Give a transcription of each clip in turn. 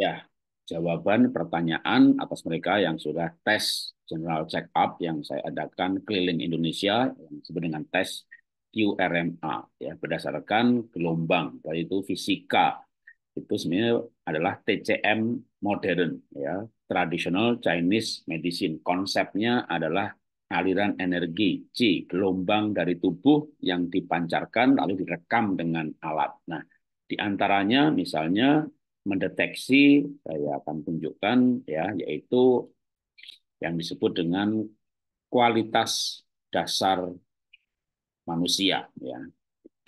Ya, jawaban pertanyaan atas mereka yang sudah tes general check up yang saya adakan keliling Indonesia yang disebut dengan tes QRMA ya berdasarkan gelombang yaitu fisika itu sebenarnya adalah TCM modern ya traditional Chinese medicine konsepnya adalah aliran energi C gelombang dari tubuh yang dipancarkan lalu direkam dengan alat nah di antaranya misalnya mendeteksi saya akan tunjukkan ya yaitu yang disebut dengan kualitas dasar manusia ya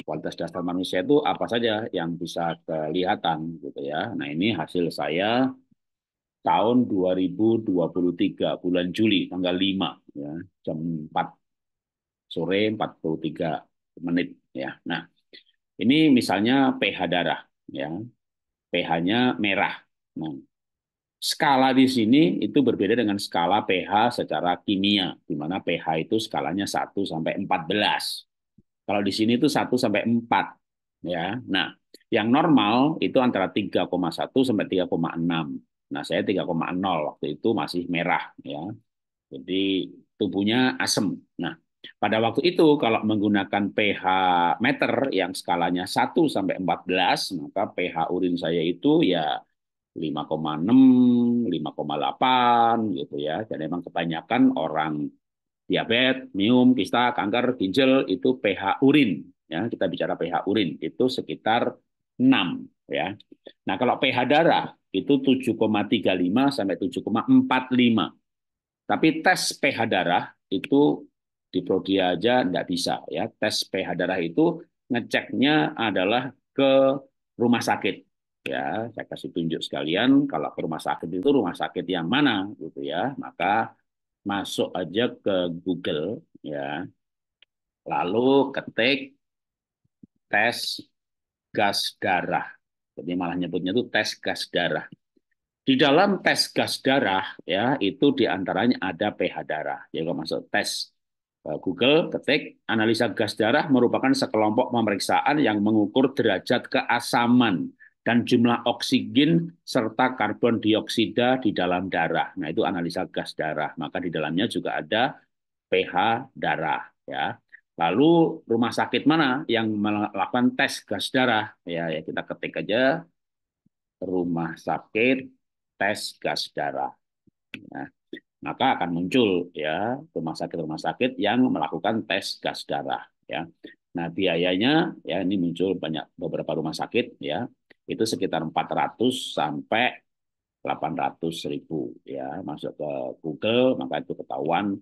kualitas dasar manusia itu apa saja yang bisa kelihatan gitu ya nah ini hasil saya tahun 2023 bulan Juli tanggal 5 ya jam 4 sore 43 menit ya nah ini misalnya pH darah ya pH-nya merah. Nah, skala di sini itu berbeda dengan skala pH secara kimia, di mana pH itu skalanya 1 sampai 14. Kalau di sini itu 1 sampai 4 ya. Nah, yang normal itu antara 3,1 sampai 3,6. Nah, saya 3,0 waktu itu masih merah ya. Jadi tubuhnya asem. Nah, pada waktu itu kalau menggunakan pH meter yang skalanya 1 sampai 14, maka pH urin saya itu ya 5,6, 5,8 gitu ya. Dan memang kebanyakan orang diabetes, miom kista, kanker, ginjal itu pH urin ya. Kita bicara pH urin itu sekitar 6 ya. Nah, kalau pH darah itu 7,35 sampai 7,45. Tapi tes pH darah itu di prodi aja nggak bisa ya. Tes pH darah itu ngeceknya adalah ke rumah sakit ya. Saya kasih tunjuk sekalian kalau ke rumah sakit itu rumah sakit yang mana gitu ya. Maka masuk aja ke Google ya. Lalu ketik tes gas darah. Jadi malah nyebutnya itu tes gas darah. Di dalam tes gas darah ya itu diantaranya ada pH darah. Jadi kalau masuk tes Eh, Google ketik analisa gas darah merupakan sekelompok pemeriksaan yang mengukur derajat keasaman dan jumlah oksigen serta karbon dioksida di dalam darah. Nah, itu analisa gas darah. Maka di dalamnya juga ada pH darah ya. Lalu rumah sakit mana yang melakukan tes gas darah? Ya, ya kita ketik aja rumah sakit tes gas darah. Nah, maka akan muncul ya rumah sakit-rumah sakit yang melakukan tes gas darah ya. Nah, biayanya ya ini muncul banyak beberapa rumah sakit ya. Itu sekitar 400 sampai 800 ribu ya masuk ke Google maka itu ketahuan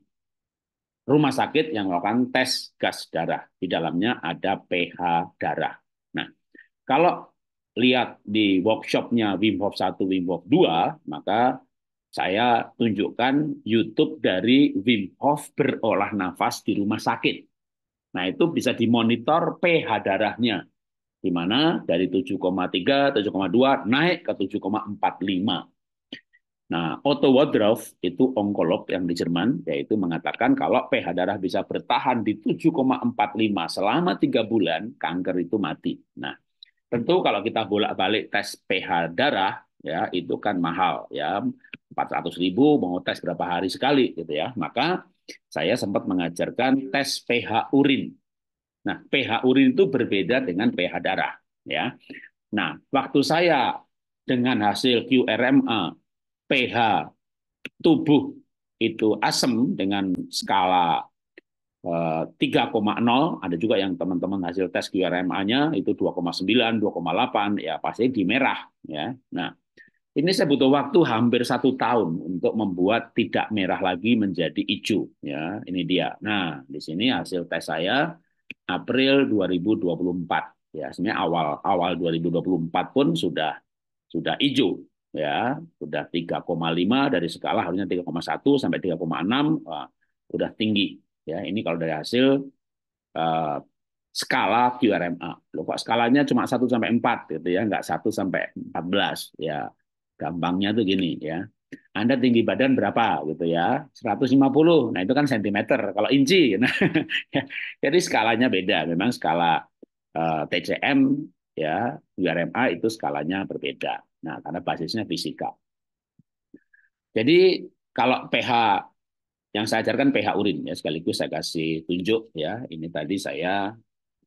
rumah sakit yang melakukan tes gas darah di dalamnya ada pH darah. Nah, kalau lihat di workshopnya Wim Hof 1, Wim Hof 2, maka saya tunjukkan YouTube dari Wim Hof berolah nafas di rumah sakit. Nah, itu bisa dimonitor pH darahnya. Di mana dari 7,3, 7,2 naik ke 7,45. Nah, Otto Wadroff itu onkolog yang di Jerman, yaitu mengatakan kalau pH darah bisa bertahan di 7,45 selama tiga bulan, kanker itu mati. Nah, tentu kalau kita bolak-balik tes pH darah, ya itu kan mahal ya 400 ribu mau tes berapa hari sekali gitu ya maka saya sempat mengajarkan tes pH urin nah pH urin itu berbeda dengan pH darah ya nah waktu saya dengan hasil QRMA pH tubuh itu asam dengan skala 3,0 eh, ada juga yang teman-teman hasil tes QRMA-nya itu 2,9 2,8 ya pasti di merah ya nah ini saya butuh waktu hampir satu tahun untuk membuat tidak merah lagi menjadi hijau. Ya, ini dia. Nah, di sini hasil tes saya April 2024. Ya, sebenarnya awal awal 2024 pun sudah sudah hijau. Ya, sudah 3,5 dari skala harusnya 3,1 sampai 3,6 uh, tinggi. Ya, ini kalau dari hasil uh, skala QRMA. Loh kok skalanya cuma 1 sampai 4 gitu ya, enggak 1 sampai 14 ya Gampangnya tuh gini ya. Anda tinggi badan berapa gitu ya? 150. Nah, itu kan sentimeter. Kalau inci. Nah, ya. jadi skalanya beda. Memang skala uh, eh, TCM ya, URMA itu skalanya berbeda. Nah, karena basisnya fisika. Jadi kalau pH yang saya ajarkan pH urin ya sekaligus saya kasih tunjuk ya. Ini tadi saya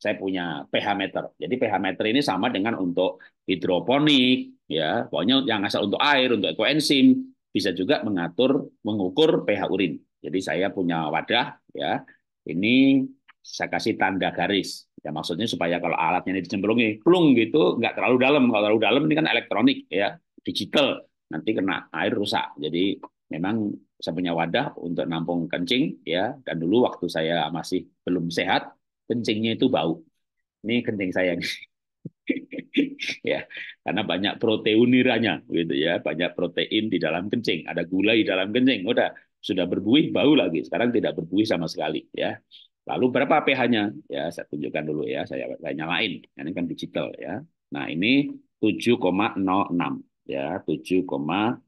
saya punya pH meter. Jadi pH meter ini sama dengan untuk hidroponik, ya. Pokoknya yang asal untuk air, untuk ekoenzim, bisa juga mengatur, mengukur pH urin. Jadi saya punya wadah, ya. Ini saya kasih tanda garis. Ya maksudnya supaya kalau alatnya ini dicemplungi, plung gitu, nggak terlalu dalam. Kalau terlalu dalam ini kan elektronik, ya, digital. Nanti kena air rusak. Jadi memang saya punya wadah untuk nampung kencing, ya. Dan dulu waktu saya masih belum sehat, kencingnya itu bau. Ini kencing saya nih. ya, karena banyak proteiniranya gitu ya, banyak protein di dalam kencing, ada gula di dalam kencing. Udah sudah berbuih bau lagi. Sekarang tidak berbuih sama sekali ya. Lalu berapa pH-nya? Ya, saya tunjukkan dulu ya. Saya saya nyalain. Ini kan digital ya. Nah, ini 7,06 ya, 7,06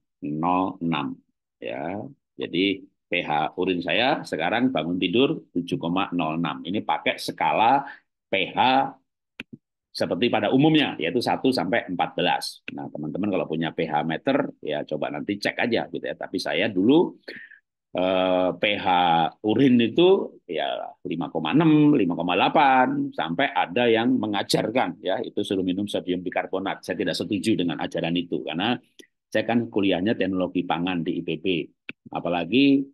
ya. Jadi pH urin saya sekarang bangun tidur 7,06. Ini pakai skala pH seperti pada umumnya yaitu 1 sampai 14. Nah, teman-teman kalau punya pH meter ya coba nanti cek aja gitu ya. Tapi saya dulu eh, pH urin itu ya 5,6, 5,8 sampai ada yang mengajarkan ya itu suruh minum sodium bikarbonat. Saya tidak setuju dengan ajaran itu karena saya kan kuliahnya teknologi pangan di IPB. Apalagi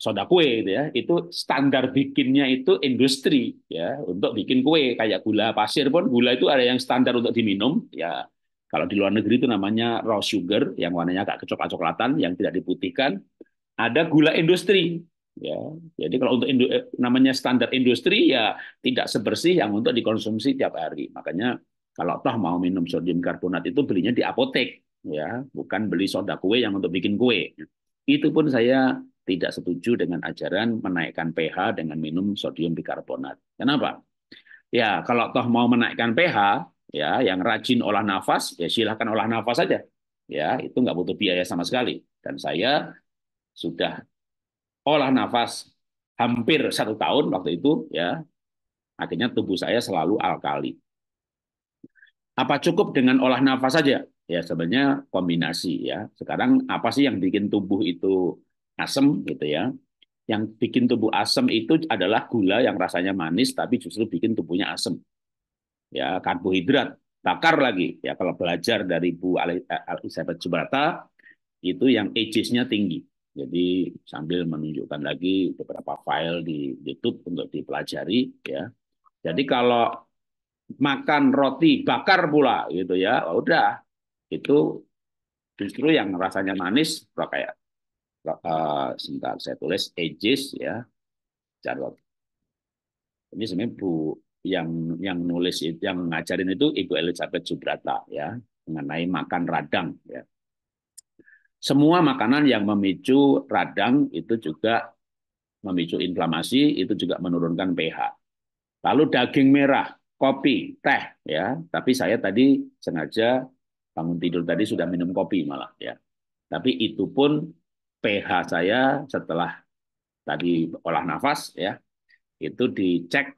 soda kue itu ya, itu standar bikinnya itu industri ya untuk bikin kue kayak gula pasir pun gula itu ada yang standar untuk diminum ya. Kalau di luar negeri itu namanya raw sugar yang warnanya agak kecoklat-coklatan yang tidak diputihkan. Ada gula industri ya. Jadi kalau untuk eh, namanya standar industri ya tidak sebersih yang untuk dikonsumsi tiap hari. Makanya kalau toh mau minum sodium karbonat itu belinya di apotek ya bukan beli soda kue yang untuk bikin kue. Itu pun saya tidak setuju dengan ajaran menaikkan pH dengan minum sodium bikarbonat. Kenapa? Ya, kalau toh mau menaikkan pH, ya yang rajin olah nafas, ya silahkan olah nafas saja. Ya, itu nggak butuh biaya sama sekali. Dan saya sudah olah nafas hampir satu tahun waktu itu, ya akhirnya tubuh saya selalu alkali. Apa cukup dengan olah nafas saja? ya sebenarnya kombinasi ya. Sekarang apa sih yang bikin tubuh itu asam gitu ya? Yang bikin tubuh asam itu adalah gula yang rasanya manis tapi justru bikin tubuhnya asam. Ya, karbohidrat bakar lagi ya kalau belajar dari Bu Elizabeth Subrata itu yang ages-nya tinggi. Jadi sambil menunjukkan lagi beberapa file di YouTube untuk dipelajari ya. Jadi kalau makan roti bakar pula gitu ya, ya udah itu justru yang rasanya manis kayak uh, sebentar saya tulis ages ya Jarot ini sebenarnya bu yang yang nulis itu yang ngajarin itu ibu Elizabeth Subrata ya mengenai makan radang ya semua makanan yang memicu radang itu juga memicu inflamasi itu juga menurunkan pH lalu daging merah kopi teh ya tapi saya tadi sengaja bangun tidur tadi sudah minum kopi malah ya. Tapi itu pun pH saya setelah tadi olah nafas ya itu dicek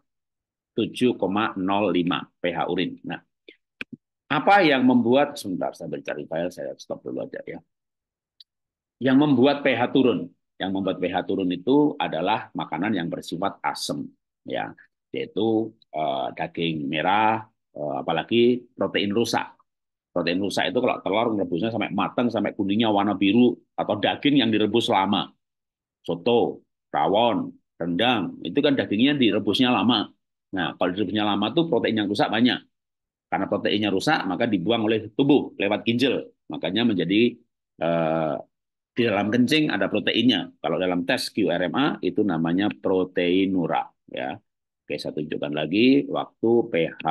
7,05 pH urin. Nah, apa yang membuat sebentar saya mencari file saya stop dulu aja ya. Yang membuat pH turun, yang membuat pH turun itu adalah makanan yang bersifat asam ya, yaitu eh, daging merah, eh, apalagi protein rusak Protein rusak itu kalau telur merebusnya sampai matang, sampai kuningnya warna biru, atau daging yang direbus lama. Soto, rawon, rendang, itu kan dagingnya direbusnya lama. Nah, kalau direbusnya lama tuh protein yang rusak banyak. Karena proteinnya rusak, maka dibuang oleh tubuh lewat ginjal. Makanya menjadi eh, di dalam kencing ada proteinnya. Kalau dalam tes QRMA itu namanya proteinura. Ya. Oke, saya tunjukkan lagi waktu pH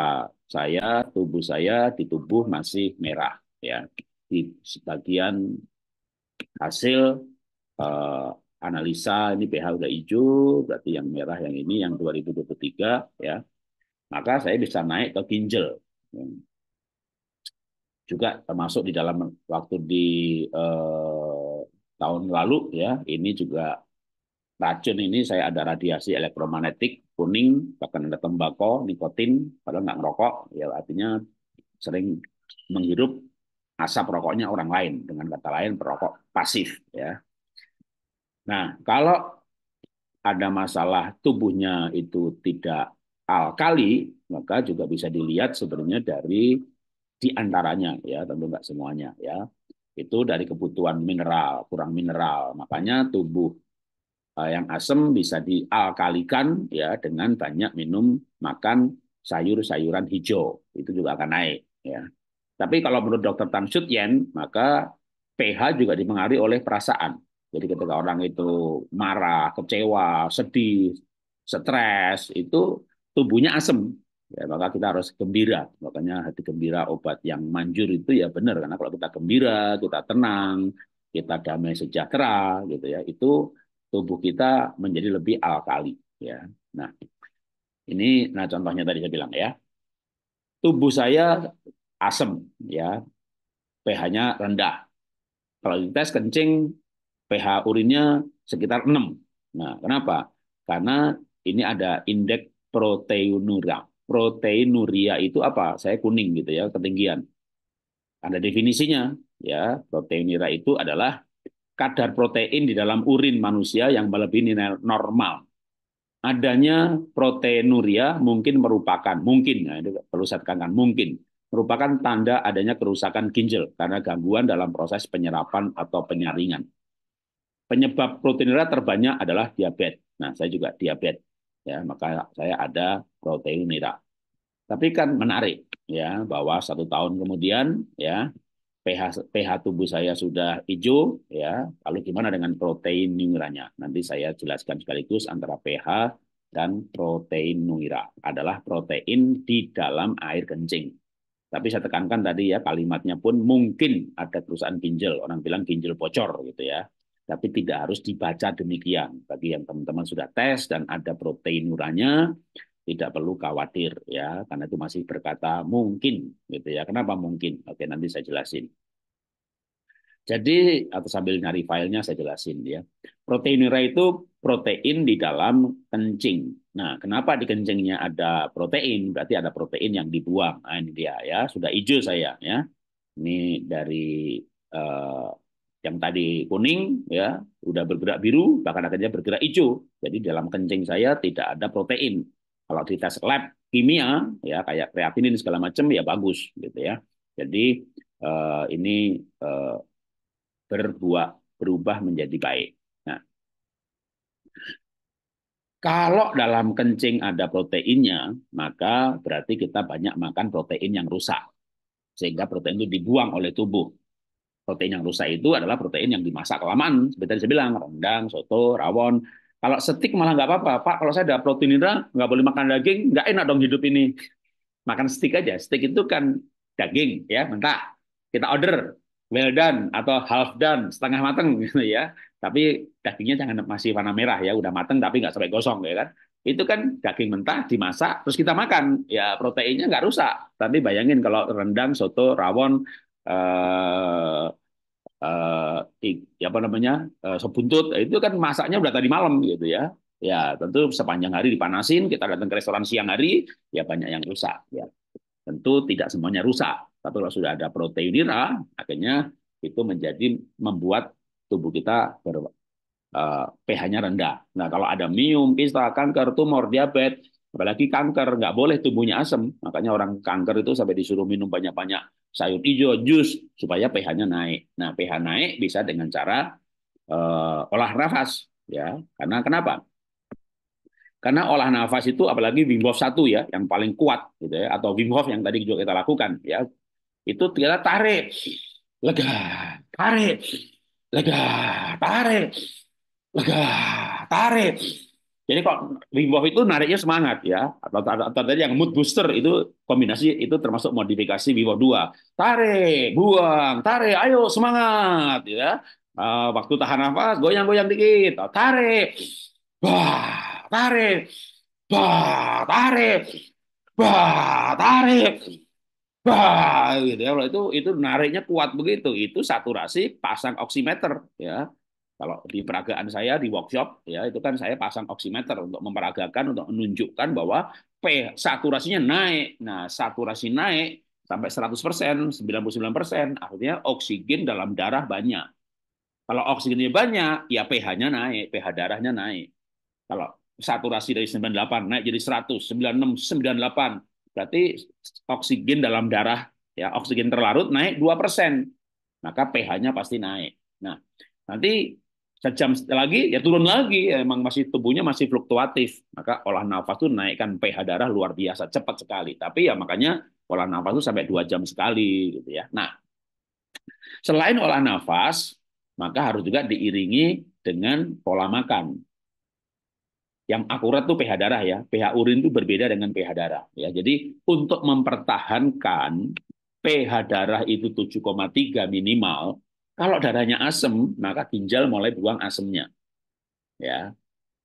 saya tubuh saya di tubuh masih merah ya di sebagian hasil uh, analisa ini pH udah hijau berarti yang merah yang ini yang 2023 ya maka saya bisa naik ke ginjal juga termasuk di dalam waktu di uh, tahun lalu ya ini juga racun ini saya ada radiasi elektromagnetik kuning bahkan ada tembakau nikotin padahal nggak ngerokok ya artinya sering menghirup asap rokoknya orang lain dengan kata lain perokok pasif ya nah kalau ada masalah tubuhnya itu tidak alkali maka juga bisa dilihat sebenarnya dari diantaranya ya tentu nggak semuanya ya itu dari kebutuhan mineral kurang mineral makanya tubuh Eh, yang asam bisa dialkalikan ya dengan banyak minum makan sayur-sayuran hijau itu juga akan naik ya. Tapi kalau menurut dokter Tan Shut Yen maka pH juga dipengaruhi oleh perasaan. Jadi ketika orang itu marah, kecewa, sedih, stres itu tubuhnya asam. Ya, maka kita harus gembira. Makanya hati gembira obat yang manjur itu ya benar karena kalau kita gembira, kita tenang, kita damai sejahtera gitu ya, itu tubuh kita menjadi lebih alkali ya. Nah, ini nah contohnya tadi saya bilang ya. Tubuh saya asam ya. pH-nya rendah. Kalau dites kencing pH urinnya sekitar 6. Nah, kenapa? Karena ini ada indeks proteinuria. Proteinuria itu apa? Saya kuning gitu ya, ketinggian. Ada definisinya ya. Proteinuria itu adalah kadar protein di dalam urin manusia yang melebihi normal. Adanya proteinuria mungkin merupakan mungkin ya, itu perlu saya tekankan mungkin merupakan tanda adanya kerusakan ginjal karena gangguan dalam proses penyerapan atau penyaringan. Penyebab proteinuria terbanyak adalah diabetes. Nah, saya juga diabetes ya, maka saya ada proteinuria. Tapi kan menarik ya bahwa satu tahun kemudian ya pH pH tubuh saya sudah hijau ya. Lalu gimana dengan protein nuiranya? Nanti saya jelaskan sekaligus antara pH dan protein nuira adalah protein di dalam air kencing. Tapi saya tekankan tadi ya kalimatnya pun mungkin ada kerusakan ginjal, orang bilang ginjal bocor gitu ya. Tapi tidak harus dibaca demikian. Bagi yang teman-teman sudah tes dan ada protein nuranya, tidak perlu khawatir ya karena itu masih berkata mungkin gitu ya kenapa mungkin oke nanti saya jelasin jadi atau sambil nyari filenya saya jelasin ya proteinura itu protein di dalam kencing nah kenapa di kencingnya ada protein berarti ada protein yang dibuang nah, ini dia ya sudah hijau saya ya ini dari eh, yang tadi kuning ya udah bergerak biru bahkan akhirnya bergerak hijau jadi dalam kencing saya tidak ada protein kalau di tes lab kimia ya kayak kreatinin segala macam ya bagus gitu ya. Jadi eh, ini eh, berbuah berubah menjadi baik. Nah, kalau dalam kencing ada proteinnya, maka berarti kita banyak makan protein yang rusak. Sehingga protein itu dibuang oleh tubuh. Protein yang rusak itu adalah protein yang dimasak kelamaan. Seperti tadi saya bilang, rendang, soto, rawon, kalau setik malah nggak apa-apa. Pak, kalau saya ada protein hidra, nggak boleh makan daging, nggak enak dong hidup ini. Makan stik aja. Stik itu kan daging, ya mentah. Kita order, well done atau half done, setengah mateng gitu ya. Tapi dagingnya jangan masih warna merah ya, udah mateng tapi nggak sampai gosong ya kan. Itu kan daging mentah dimasak terus kita makan, ya proteinnya nggak rusak. Tapi bayangin kalau rendang, soto, rawon, eh, uh, apa namanya uh, sebuntut eh, itu kan masaknya udah tadi malam gitu ya ya tentu sepanjang hari dipanasin kita datang ke restoran siang hari ya banyak yang rusak ya tentu tidak semuanya rusak tapi kalau sudah ada proteinira akhirnya itu menjadi membuat tubuh kita ber, uh, pH-nya rendah nah kalau ada mium kista kanker tumor diabetes apalagi kanker nggak boleh tubuhnya asam makanya orang kanker itu sampai disuruh minum banyak-banyak sayur hijau, jus supaya pH-nya naik. Nah, pH naik bisa dengan cara uh, olah nafas ya. Karena kenapa? Karena olah nafas itu apalagi Wim Hof 1 ya yang paling kuat gitu ya atau Wim Hof yang tadi juga kita lakukan ya. Itu kita tarik lega, tarik lega, tarik lega, tarik jadi kok Wim itu nariknya semangat ya, atau, tadi yang mood booster itu kombinasi itu termasuk modifikasi Wim Hof 2. Tarik, buang, tarik, ayo semangat ya. Eh, waktu tahan nafas, goyang-goyang dikit, oh, tarik, bah, tarik, bah, tarik, bah, tarik, bah, gitu ya. Itu itu nariknya kuat begitu, itu saturasi pasang oximeter ya kalau di peragaan saya di workshop ya itu kan saya pasang oximeter untuk memperagakan untuk menunjukkan bahwa P saturasinya naik. Nah, saturasi naik sampai 100%, 99%, artinya oksigen dalam darah banyak. Kalau oksigennya banyak, ya pH-nya naik, pH darahnya naik. Kalau saturasi dari 98 naik jadi 100, 96, 98, berarti oksigen dalam darah ya oksigen terlarut naik 2%. Maka pH-nya pasti naik. Nah, nanti sejam lagi ya turun lagi emang masih tubuhnya masih fluktuatif maka olah nafas itu naikkan pH darah luar biasa cepat sekali tapi ya makanya olah nafas itu sampai dua jam sekali gitu ya nah selain olah nafas maka harus juga diiringi dengan pola makan yang akurat tuh pH darah ya pH urin itu berbeda dengan pH darah ya jadi untuk mempertahankan pH darah itu 7,3 minimal kalau darahnya asam, maka ginjal mulai buang asamnya. Ya.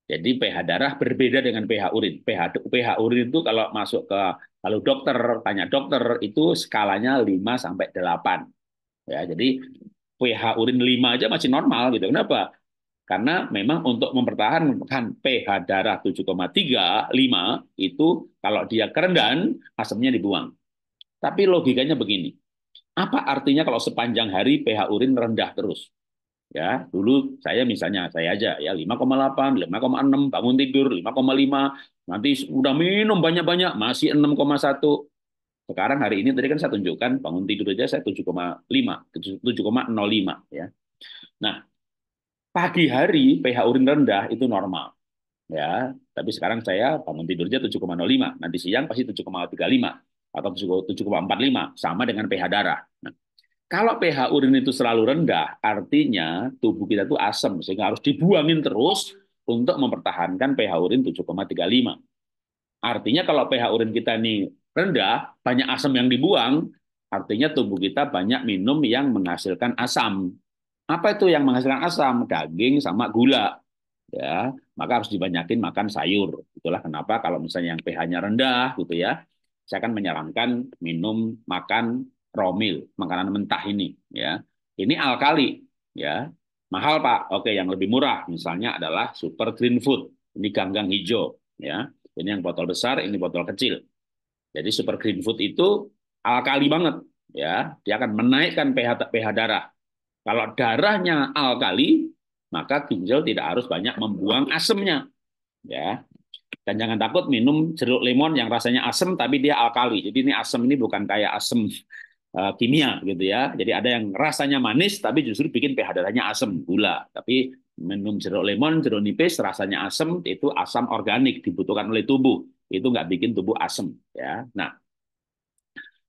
Jadi pH darah berbeda dengan pH urin. pH pH urin itu kalau masuk ke kalau dokter tanya dokter itu skalanya 5 sampai 8. Ya, jadi pH urin 5 aja masih normal gitu. Kenapa? Karena memang untuk mempertahankan pH darah 7,35 itu kalau dia kerendan asamnya dibuang. Tapi logikanya begini. Apa artinya kalau sepanjang hari pH urin rendah terus? Ya, dulu saya misalnya saya aja ya 5,8, 5,6, bangun tidur 5,5, nanti udah minum banyak-banyak masih 6,1. Sekarang hari ini tadi kan saya tunjukkan bangun tidur aja saya 7,5, 7,05 ya. Nah, pagi hari pH urin rendah itu normal. Ya, tapi sekarang saya bangun tidurnya 7,05, nanti siang pasti 7,35 atau 7,45 sama dengan pH darah. Nah, kalau pH urin itu selalu rendah, artinya tubuh kita itu asam sehingga harus dibuangin terus untuk mempertahankan pH urin 7,35. Artinya kalau pH urin kita ini rendah, banyak asam yang dibuang, artinya tubuh kita banyak minum yang menghasilkan asam. Apa itu yang menghasilkan asam? Daging sama gula. Ya, maka harus dibanyakin makan sayur. Itulah kenapa kalau misalnya yang pH-nya rendah gitu ya, saya akan menyarankan minum makan romil, makanan mentah ini ya. Ini alkali ya. Mahal Pak. Oke, yang lebih murah misalnya adalah Super Green Food. Ini ganggang hijau ya. Ini yang botol besar, ini botol kecil. Jadi Super Green Food itu alkali banget ya. Dia akan menaikkan pH pH darah. Kalau darahnya alkali, maka ginjal tidak harus banyak membuang asemnya. Ya. Dan jangan takut minum jeruk lemon yang rasanya asam tapi dia alkali. Jadi ini asam ini bukan kayak asam uh, eh, kimia gitu ya. Jadi ada yang rasanya manis tapi justru bikin pH darahnya asam, gula. Tapi minum jeruk lemon, jeruk nipis rasanya asam itu asam organik dibutuhkan oleh tubuh. Itu nggak bikin tubuh asam ya. Nah,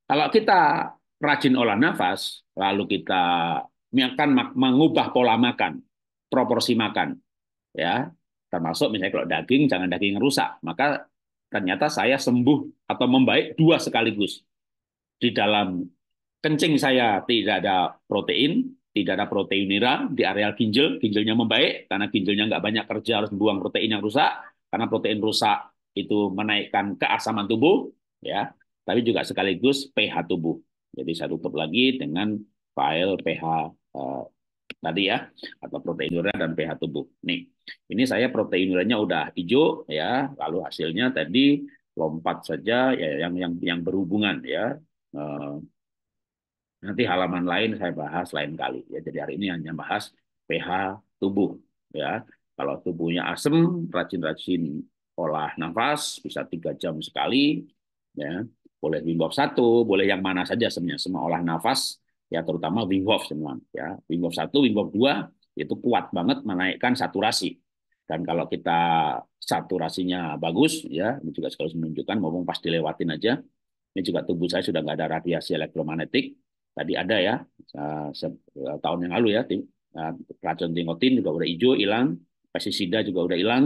kalau kita rajin olah nafas, lalu kita akan mengubah pola makan, proporsi makan. Ya, Termasuk misalnya kalau daging, jangan daging yang rusak. Maka ternyata saya sembuh atau membaik dua sekaligus. Di dalam kencing saya tidak ada protein, tidak ada protein nira di areal ginjal, ginjalnya membaik karena ginjalnya nggak banyak kerja harus buang protein yang rusak, karena protein rusak itu menaikkan keasaman tubuh, ya, tapi juga sekaligus pH tubuh. Jadi saya tutup lagi dengan file pH eh, tadi ya atau protein urea dan pH tubuh. Nih, ini saya protein ureanya udah hijau ya, lalu hasilnya tadi lompat saja ya yang yang yang berhubungan ya. Eh, nanti halaman lain saya bahas lain kali ya. Jadi hari ini hanya bahas pH tubuh ya. Kalau tubuhnya asem, rajin-rajin olah nafas bisa tiga jam sekali ya. Boleh bimbok satu, boleh yang mana saja semuanya semua olah nafas ya terutama Wim Hof teman ya Wim Hof satu Wim Hof dua itu kuat banget menaikkan saturasi dan kalau kita saturasinya bagus ya ini juga sekaligus menunjukkan ngomong pas dilewatin aja ini juga tubuh saya sudah nggak ada radiasi elektromagnetik tadi ada ya eh, eh, tahun yang lalu ya eh, racun tingotin juga udah hijau hilang pestisida juga udah hilang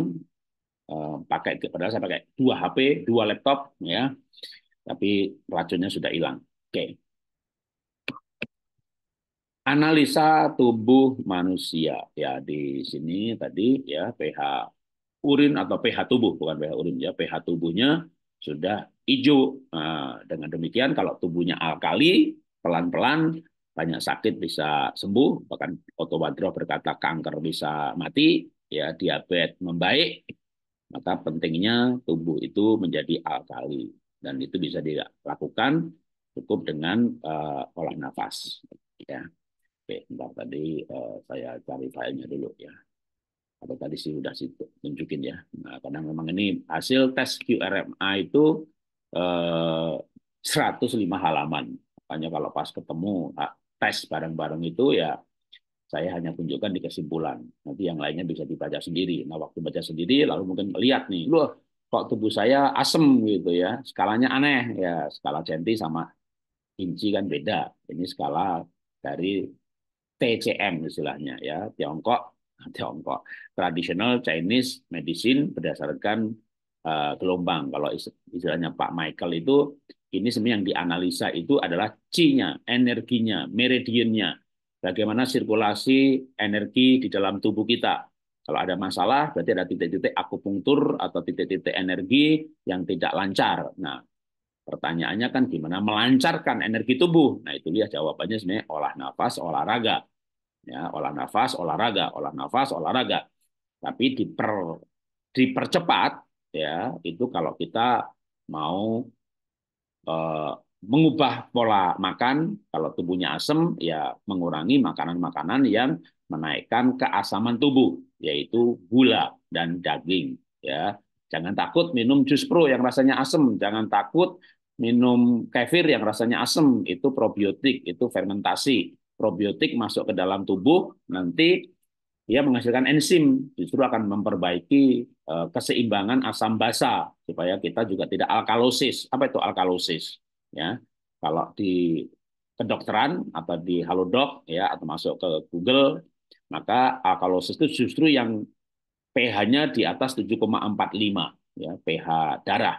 pakai padahal saya pakai dua HP dua laptop ya tapi racunnya sudah hilang oke okay analisa tubuh manusia ya di sini tadi ya pH urin atau pH tubuh bukan pH urin ya pH tubuhnya sudah hijau. Nah, dengan demikian kalau tubuhnya alkali pelan-pelan banyak sakit bisa sembuh bahkan Otto berkata kanker bisa mati ya diabetes membaik maka pentingnya tubuh itu menjadi alkali dan itu bisa dilakukan cukup dengan uh, olah nafas ya Oke, bentar tadi uh, saya cari filenya dulu ya. Atau tadi sih udah tunjukin ya. Nah, karena memang ini hasil tes QRMA itu uh, eh, 105 halaman. Makanya kalau pas ketemu ah, tes bareng-bareng itu ya saya hanya tunjukkan di kesimpulan. Nanti yang lainnya bisa dibaca sendiri. Nah, waktu baca sendiri lalu mungkin lihat nih, loh kok tubuh saya asem gitu ya. Skalanya aneh ya, skala centi sama inci kan beda. Ini skala dari TCM istilahnya ya Tiongkok nah, Tiongkok tradisional Chinese medicine berdasarkan uh, gelombang kalau istilahnya Pak Michael itu ini sebenarnya yang dianalisa itu adalah C-nya energinya meridiannya bagaimana sirkulasi energi di dalam tubuh kita kalau ada masalah, berarti ada titik-titik akupunktur atau titik-titik energi yang tidak lancar. Nah, Pertanyaannya kan gimana melancarkan energi tubuh? Nah, itu dia jawabannya sebenarnya olah nafas, olahraga. Ya, olah nafas, olahraga, olah nafas, olahraga. Tapi diper dipercepat ya, itu kalau kita mau eh, mengubah pola makan, kalau tubuhnya asam ya mengurangi makanan-makanan yang menaikkan keasaman tubuh, yaitu gula dan daging, ya. Jangan takut minum jus pro yang rasanya asam. Jangan takut minum kefir yang rasanya asam itu probiotik, itu fermentasi. Probiotik masuk ke dalam tubuh nanti dia menghasilkan enzim justru akan memperbaiki eh, keseimbangan asam basa supaya kita juga tidak alkalosis. Apa itu alkalosis? Ya. Kalau di kedokteran atau di Halodoc ya atau masuk ke Google maka alkalosis itu justru yang pH-nya di atas 7,45 ya pH darah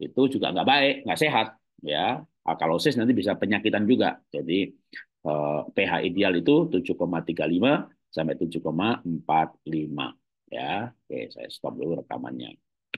itu juga nggak baik, nggak sehat. Ya, alkalosis nanti bisa penyakitan juga. Jadi eh, pH ideal itu 7,35 sampai 7,45. Ya, oke saya stop dulu rekamannya.